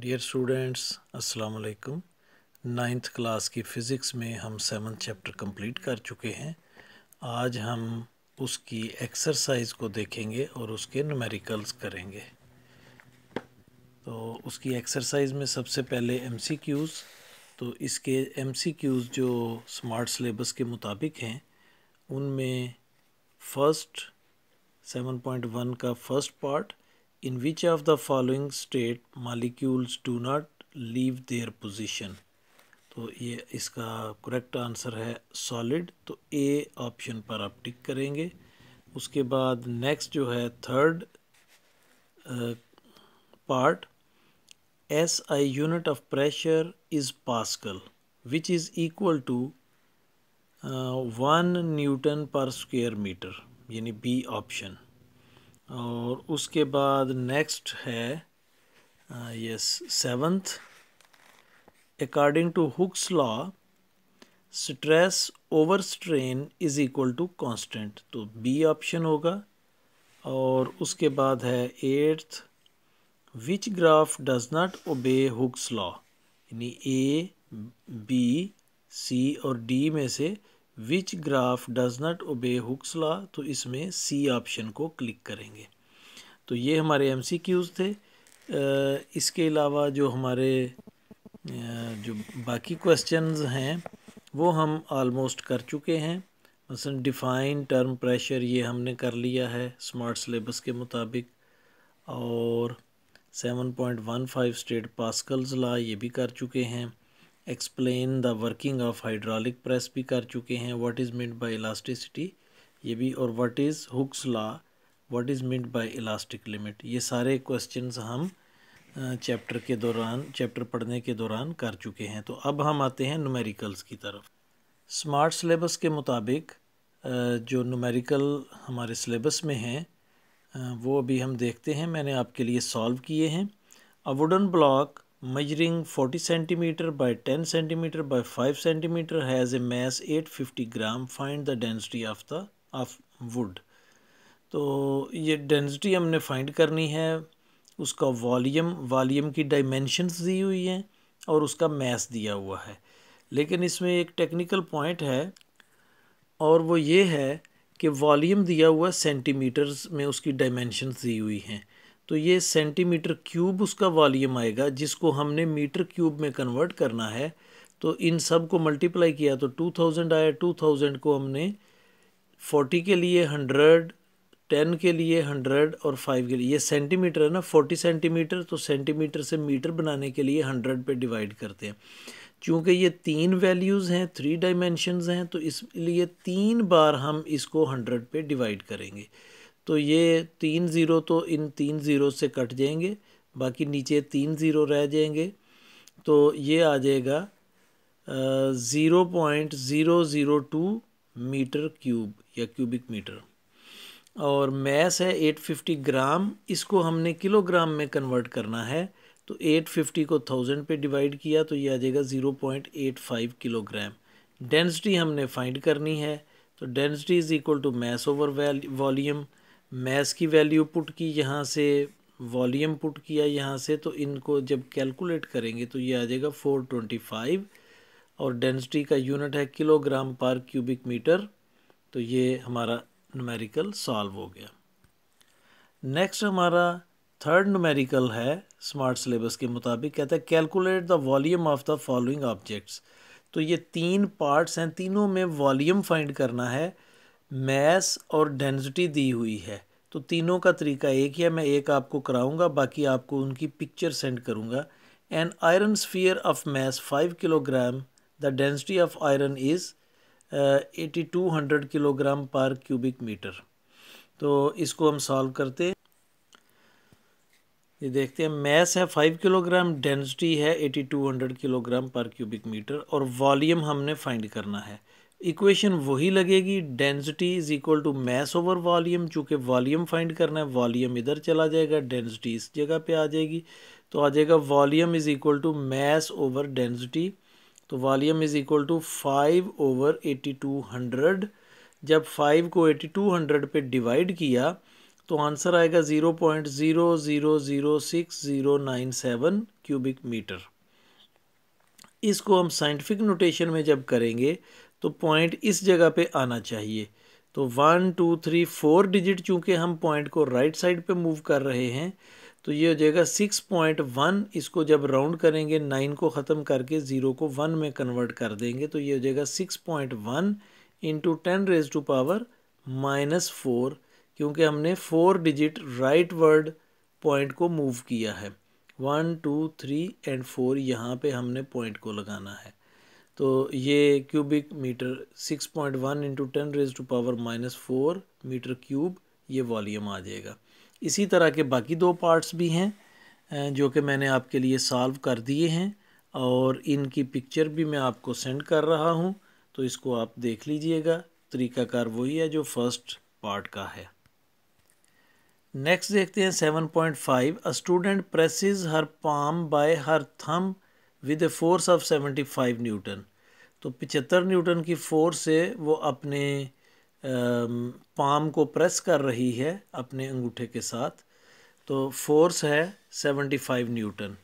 Dear students अस्सलाम वालेकुम ninth class की फ़िज़िक्स में हम सेवन्थ चैप्टर कंप्लीट कर चुके हैं आज हम उसकी एक्सरसाइज को देखेंगे और उसके नमेरिकल्स करेंगे तो उसकी एक्सरसाइज में सबसे पहले एमसीक्यूज़ तो इसके एमसीक्यूज़ जो स्मार्ट सिलेबस के मुताबिक हैं उनमें फ़र्स्ट वन का first part In which of the following state molecules do not leave their position? तो ये इसका करेक्ट आंसर है सॉलिड तो ए ऑप्शन पर आप टिक करेंगे उसके बाद नेक्स्ट जो है third part S I unit of pressure is pascal which is equal to one newton per square metre यानी बी ऑप्शन और उसके बाद नेक्स्ट है yes seventh according to Hooke's law stress over strain is equal to constant तो B option होगा और उसके बाद है eighth which graph does not obey Hooke's law यानी ए बी सी और डी में से which graph does not obey Hooke's law तो इसमें सी ऑप्शन को क्लिक करेंगे तो ये हमारे एम सी क्यूज़ थे इसके अलावा जो हमारे जो बाकी क्वेश्चंस हैं वो हम आलमोस्ट कर चुके हैं मसलन डिफ़ाइन टर्म प्रेशर ये हमने कर लिया है स्मार्ट सिलेबस के मुताबिक और 7.15 स्टेट पास्कल्स ला ये भी कर चुके हैं explain the working of hydraulic press भी कर चुके हैं what is meant by elasticity ये भी और what is Hooke's law what is meant by elastic limit ये सारे क्वेश्चंस हम चैप्टर के दौरान चैप्टर पढ़ने के दौरान कर चुके हैं तो अब हम आते हैं नुमेरिकल्स की तरफ स्मार्ट सिलेबस के मुताबिक जो नुमेरिकल हमारे सिलेबस में हैं वो अभी हम देखते हैं मैंने आपके लिए सॉल्व किए हैं a wooden block measuring 40 cm by 10 cm by 5 cm has a mass 850 gram find the density of the of wood तो ये डेंसिटी हमने फाइंड करनी है उसका वॉल्यूम वॉल्यूम की डाइमेंशंस दी हुई हैं और उसका मैस दिया हुआ है लेकिन इसमें एक टेक्निकल पॉइंट है और वो ये है कि वॉल्यूम दिया हुआ सेंटीमीटर्स में उसकी डाइमेंशंस दी हुई हैं तो ये सेंटीमीटर क्यूब उसका वॉल्यूम आएगा जिसको हमने मीटर क्यूब में कन्वर्ट करना है तो इन सब को मल्टीप्लाई किया तो टू थाउजेंड आया टू थाउजेंड को हमने फोर्टी के लिए हंड्रेड टेन के लिए हंड्रेड और फाइव के लिए ये सेंटीमीटर है ना फोर्टी सेंटीमीटर तो सेंटीमीटर से मीटर बनाने के लिए हंड्रेड पे डिवाइड करते हैं चूँकि ये तीन वैल्यूज़ हैं थ्री डायमेंशनज हैं तो इसलिए तीन बार हम इसको हंड्रेड पर डिवाइड करेंगे तो ये तीन ज़ीरो तो इन तीन ज़ीरो से कट जाएंगे बाकी नीचे तीन ज़ीरो रह जाएंगे तो ये आ जाएगा zero point zero zero two metre cube या क्यूबिक मीटर और मैस है एट फिफ्टी ग्राम इसको हमने किलोग्राम में कन्वर्ट करना है तो एट फिफ्टी को थाउजेंड पे डिवाइड किया तो ये आ जाएगा zero point eight five kilogram density हमने फाइंड करनी है तो density is equal to mass over volume mass की वैल्यू पुट की यहाँ से वॉल्यूम पुट किया यहाँ से तो इनको जब कैलकुलेट करेंगे तो ये आ जाएगा फोर ट्वेंटी फाइव और डेंसिटी का यूनिट है किलोग्राम पर क्यूबिक मीटर तो ये हमारा नमेरिकल सॉल्व हो गया नेक्स्ट हमारा थर्ड नमेरिकल है स्मार्ट सिलेबस के मुताबिक कहता है calculate the volume of the following objects तो ये तीन पार्ट्स हैं तीनों में वॉल्यूम फाइंड करना है मैस और डेंसिटी दी हुई है तो तीनों का तरीका एक ही है मैं एक आपको कराऊंगा बाकी आपको उनकी पिक्चर सेंड करूंगा an iron sphere of mass five kilogram the density of iron is eighty two hundred kilogram per cubic metre तो इसको हम सॉल्व करते हैं ये देखते हैं मैस है फाइव किलोग्राम डेंसिटी है eighty two hundred kilogram per cubic metre और वॉल्यूम हमने फाइंड करना है इक्वेशन वही लगेगी density is equal to mass over volume चूँकि वॉल्यूम फाइंड करना है वॉल्यूम इधर चला जाएगा डेंसिटी इस जगह पे आ जाएगी तो आ जाएगा volume is equal to mass over density तो volume is equal to five over eighty two hundred जब फाइव को एटी टू हंड्रेड पर डिवाइड किया तो आंसर आएगा zero point zero zero zero six zero nine seven cubic metre इसको हम scientific notation में जब करेंगे तो पॉइंट इस जगह पे आना चाहिए तो one two three four digit चूँकि हम पॉइंट को राइट साइड पे मूव कर रहे हैं तो ये हो जाएगा सिक्स पॉइंट वन इसको जब राउंड करेंगे नाइन को ख़त्म करके ज़ीरो को वन में कन्वर्ट कर देंगे तो ये हो जाएगा six point one into ten raise to power minus four क्योंकि हमने four digit rightward point को मूव किया है one two three and four यहाँ पे हमने पॉइंट को लगाना है तो ये cubic metre six point one into ten raise to power minus four metre cube ये वॉल्यूम आ जाएगा इसी तरह के बाकी दो पार्ट्स भी हैं जो कि मैंने आपके लिए सॉल्व कर दिए हैं और इनकी पिक्चर भी मैं आपको सेंड कर रहा हूँ तो इसको आप देख लीजिएगा तरीकाकार वही है जो फर्स्ट पार्ट का है नेक्स्ट देखते हैं seven five a student presses her palm by her thumb with a force of seventy five newton तो पिचहत्तर न्यूटन की फोर्स से वो अपने पाम को प्रेस कर रही है अपने अंगूठे के साथ तो फोर्स है सेवेंटी फाइव न्यूटन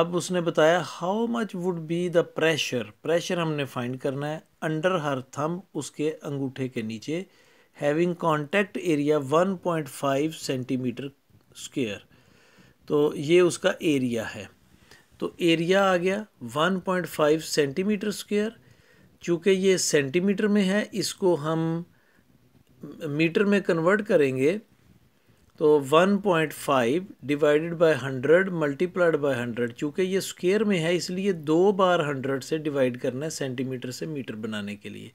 अब उसने बताया how much would be the pressure pressure हमने फाइंड करना है अंडर हर थम उसके अंगूठे के नीचे having contact area one point five centimetre square तो ये उसका एरिया है तो एरिया आ गया 1.5 सेंटीमीटर स्क्वायर चूँकि ये सेंटीमीटर में है इसको हम मीटर में कन्वर्ट करेंगे तो 1.5 डिवाइडेड बाय 100 मल्टीप्लाइड बाय 100 चूँकि ये स्क्वेयर में है इसलिए दो बार 100 से डिवाइड करना है सेंटीमीटर से मीटर बनाने के लिए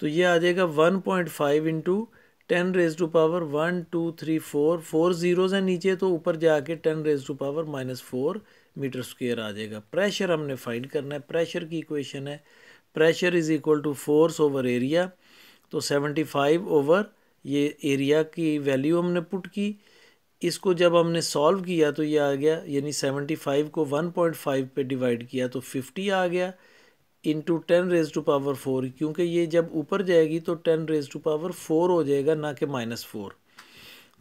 तो ये आ जाएगा 1.5 point five into ten raise to power one two three four four zeros हैं नीचे तो ऊपर जाके ten raise to power minus four metre square आ जाएगा प्रेशर हमने फाइंड करना है प्रेशर की इक्वेशन है pressure is equal to force over area तो सेवेंटी फाइव ओवर ये एरिया की वैल्यू हमने पुट की इसको जब हमने सॉल्व किया तो ये आ गया यानी सेवेंटी फाइव को वन पॉइंट फाइव पे डिवाइड किया तो फिफ्टी आ गया into ten raise to power four क्योंकि ये जब ऊपर जाएगी तो ten raise to power four हो जाएगा ना कि माइनस फोर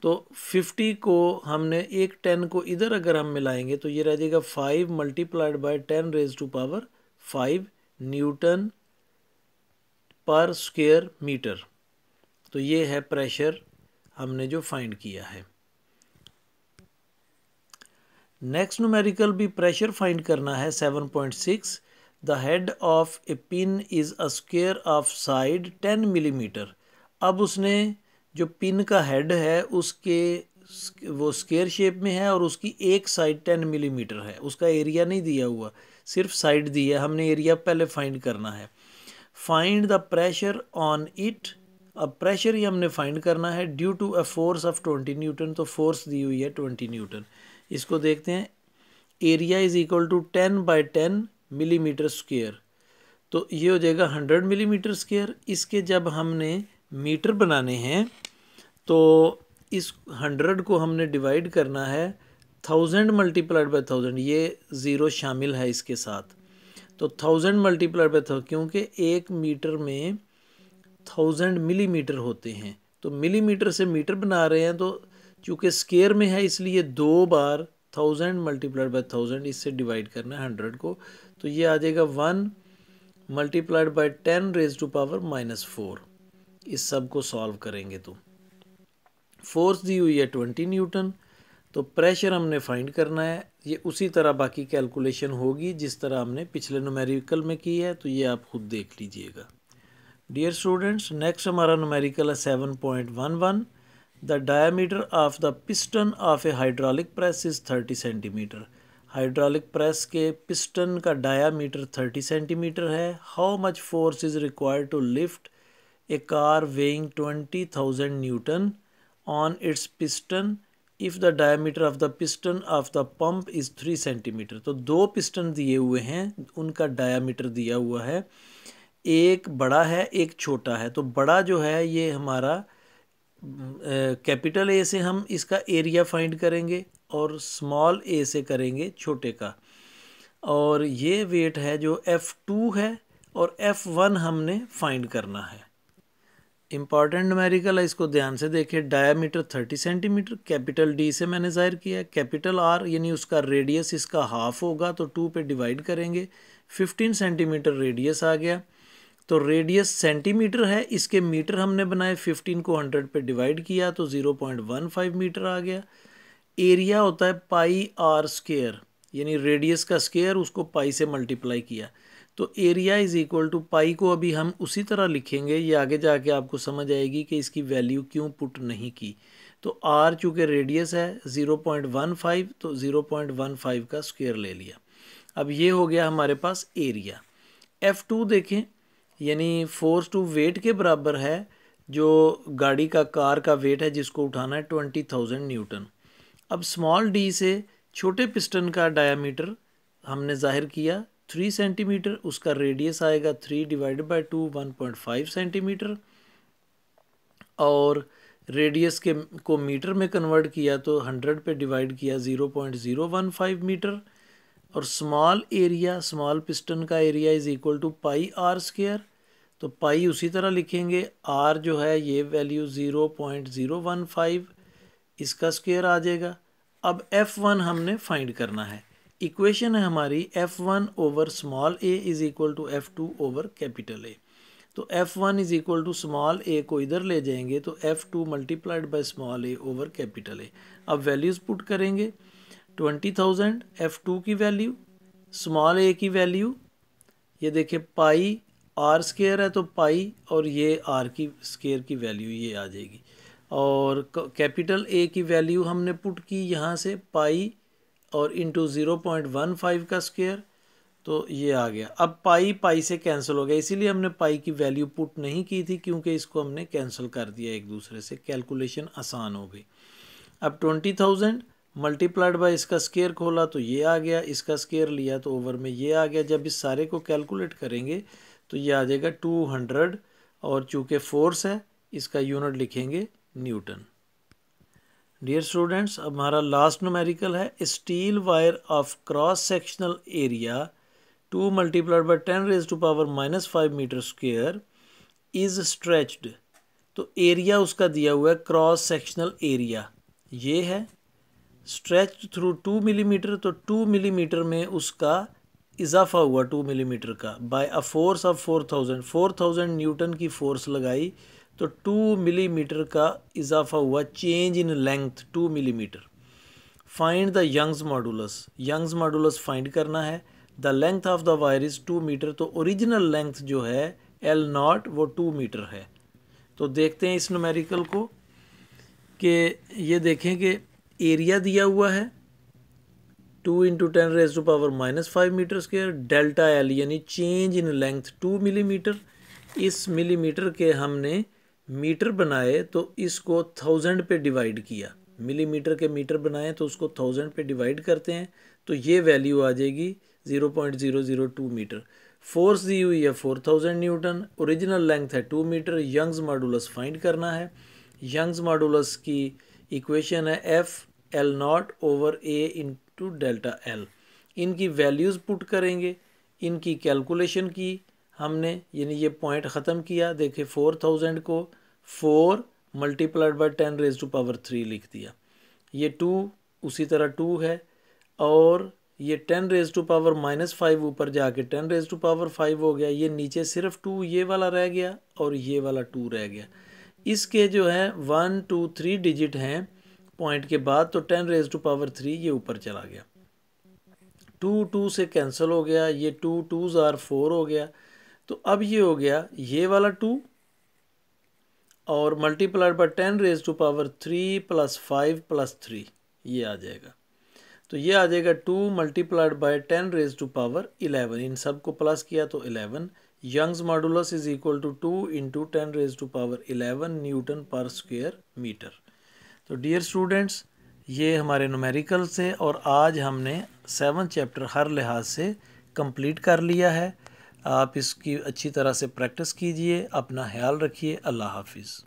तो 50 को हमने एक 10 को इधर अगर हम मिलाएंगे तो ये रह जाएगा 5 multiplied by 10 raise to power 5 newton per square metre तो ये है प्रेशर हमने जो फाइंड किया है नेक्स्ट नोमेरिकल भी प्रेशर फाइंड करना है 7.6 the head of a pin is a square of side 10 millimetre mm. अब उसने जो पिन का हेड है उसके वो स्केयर शेप में है और उसकी एक साइड टेन मिलीमीटर है उसका एरिया नहीं दिया हुआ सिर्फ साइड दी है हमने एरिया पहले फाइंड करना है find the pressure on it अब प्रेशर ही हमने फाइंड करना है due to a force of twenty newton तो फोर्स दी हुई है ट्वेंटी न्यूटन इसको देखते हैं area is equal to ten by ten millimetre square तो ये हो जाएगा हंड्रेड मिलीमीटर स्क्वेयर इसके जब हमने मीटर बनाने हैं तो इस हंड्रेड को हमने डिवाइड करना है थाउजेंड मल्टीप्लाइड बाई थाउजेंड ये ज़ीरो शामिल है इसके साथ तो थाउजेंड मल्टीप्लाइड बाई थाउजेंड क्योंकि एक मीटर में थाउजेंड मिलीमीटर होते हैं तो मिलीमीटर से मीटर बना रहे हैं तो चूँकि स्केयर में है इसलिए दो बार थाउजेंड मल्टीप्लाइड बाई थाउजेंड इससे डिवाइड करना है हंड्रेड को तो ये आ जाएगा one multiplied by ten raise to power minus four इस सब को सॉल्व करेंगे तो फोर्स दी हुई है ट्वेंटी न्यूटन तो प्रेशर हमने फाइंड करना है ये उसी तरह बाकी कैलकुलेशन होगी जिस तरह हमने पिछले नुमेरिकल में की है तो ये आप खुद देख लीजिएगा डियर स्टूडेंट्स नेक्स्ट हमारा नुमेरिकल है seven point one one the diameter of the piston of a hydraulic press is thirty centimetre hydraulic press के पिस्टन का डायामीटर थर्टी सेंटीमीटर है how much force is required to lift a a car weighing 20,000 Newton on its piston if the diameter of the piston of the pump is three centimetre तो दो piston दिए हुए हैं उनका diameter दिया हुआ है एक बड़ा है एक छोटा है तो बड़ा जो है ये हमारा कैपिटल ए से हम इसका एरिया फाइंड करेंगे और स्मॉल ए से करेंगे छोटे का और ये वेट है जो एफ़ टू है और एफ़ वन हमने फाइंड करना है इंपॉर्टेंट मेरिकल है इसको ध्यान से देखिए diameter thirty centimetre capital D से मैंने जाहिर किया है कैपिटल आर यानी उसका रेडियस इसका हाफ होगा तो टू पे डिवाइड करेंगे फिफ्टीन सेंटीमीटर रेडियस आ गया तो रेडियस सेंटीमीटर है इसके मीटर हमने बनाए फिफ्टीन को हंड्रेड पे डिवाइड किया तो zero point one five metre आ गया एरिया होता है पाई आर स्केयर यानी रेडियस का स्केयर उसको पाई से मल्टीप्लाई किया तो area is equal to pi को अभी हम उसी तरह लिखेंगे ये आगे जाके आपको समझ आएगी कि इसकी वैल्यू क्यों पुट नहीं की तो आर चूँकि रेडियस है ज़ीरो पॉइंट वन फाइव तो ज़ीरो पॉइंट वन फाइव का स्क्वेयर ले लिया अब ये हो गया हमारे पास एरिया एफ़ टू देखें यानी फोर्स टू वेट के बराबर है जो गाड़ी का कार का वेट है जिसको उठाना है ट्वेंटी थाउजेंड न्यूटन अब स्मॉल डी से छोटे पिस्टन का डायामीटर हमने जाहिर किया थ्री सेंटीमीटर उसका रेडियस आएगा three divided by two one point five centimetre और रेडियस के को मीटर में कन्वर्ट किया तो हंड्रेड पे डिवाइड किया zero point zero one five metre और स्मॉल एरिया स्मॉल पिस्टन का area is equal to pi r square तो पाई उसी तरह लिखेंगे आर जो है ये value zero point zero one five इसका स्केयर आ जाएगा अब एफ़ वन हमने फाइंड करना है इक्वेशन है हमारी F one over small a is equal to F two over capital A तो F one is equal to small a को इधर ले जाएंगे तो F two multiplied by small a over capital A अब वैल्यूज़ पुट करेंगे twenty thousand F two की value small a की वैल्यू ये देखिए पाई आर स्केयर है तो पाई और ये आर की स्केयर की वैल्यू ये आ जाएगी और कैपिटल ए की वैल्यू हमने पुट की यहाँ से पाई और into zero point one five का स्क्वेयर तो ये आ गया अब पाई पाई से कैंसिल हो गया इसीलिए हमने पाई की वैल्यू पुट नहीं की थी क्योंकि इसको हमने कैंसिल कर दिया एक दूसरे से कैलकुलेशन आसान हो गई अब ट्वेंटी थाउजेंड मल्टीप्लाइड बाई इसका स्केयर खोला तो ये आ गया इसका स्केयर लिया तो ओवर में ये आ गया जब इस सारे को कैलकुलेट करेंगे तो ये आ जाएगा टू हंड्रेड और चूँकि फोर्स है इसका यूनिट लिखेंगे न्यूटन डियर स्टूडेंट्स अब हमारा लास्ट नोमेरिकल है steel wire of cross sectional area two multiplied by ten raise to power minus five metre square is stretched तो एरिया उसका दिया हुआ है क्रॉस सेक्शनल एरिया ये है स्ट्रेच थ्रू टू मिलीमीटर तो टू मिलीमीटर में उसका इजाफा हुआ टू मिलीमीटर का by a force of four thousand four thousand newton की फोर्स लगाई तो टू मिलीमीटर का इजाफा हुआ change in length two millimetre find the Young's modulus Young's modulus find करना है the length of the wire is two metre तो original length जो है एल नॉट वो टू मीटर है तो देखते हैं इस नोमेरिकल को कि ये देखें कि एरिया दिया हुआ है two into ten raise to power minus five metre square delta L यानी change in length two millimetre इस मिलीमीटर के हमने मीटर बनाए तो इसको थाउजेंड पे डिवाइड किया मिलीमीटर के मीटर बनाए तो उसको थाउजेंड पे डिवाइड करते हैं तो ये वैल्यू आ जाएगी zero point zero zero two metre force दी हुई है four thousand newton original length है two metre Young's modulus find करना है यंग्स मॉडुलस की इक्वेशन है F L naught over A into delta L इनकी वैल्यूज़ पुट करेंगे इनकी कैलकुलेशन की हमने यानी ये पॉइंट ख़त्म किया देखे फोर थाउजेंड को four multiplied by ten raise to power three लिख दिया ये टू उसी तरह टू है और ये ten raise to power minus five ऊपर जाके ten raise to power five हो गया ये नीचे सिर्फ टू ये वाला रह गया और ये वाला टू रह गया इसके जो है वन टू थ्री डिजिट हैं पॉइंट के बाद तो ten raise to power three ये ऊपर चला गया टू टू से कैंसिल हो गया ये टू टू ज़ार फोर हो गया तो अब ये हो गया ये वाला टू और multiplied by ten raise to power three plus five plus three ये आ जाएगा तो ये आ जाएगा two multiplied by ten raise to power eleven इन सब को प्लस किया तो eleven Young's modulus is equal to two into ten raise to power eleven newton per square metre तो डियर स्टूडेंट्स ये हमारे नोमेरिकल हैं और आज हमने सेवन चैप्टर हर लिहाज से कंप्लीट कर लिया है आप इसकी अच्छी तरह से प्रैक्टिस कीजिए अपना ख्याल रखिए अल्लाह हाफिज़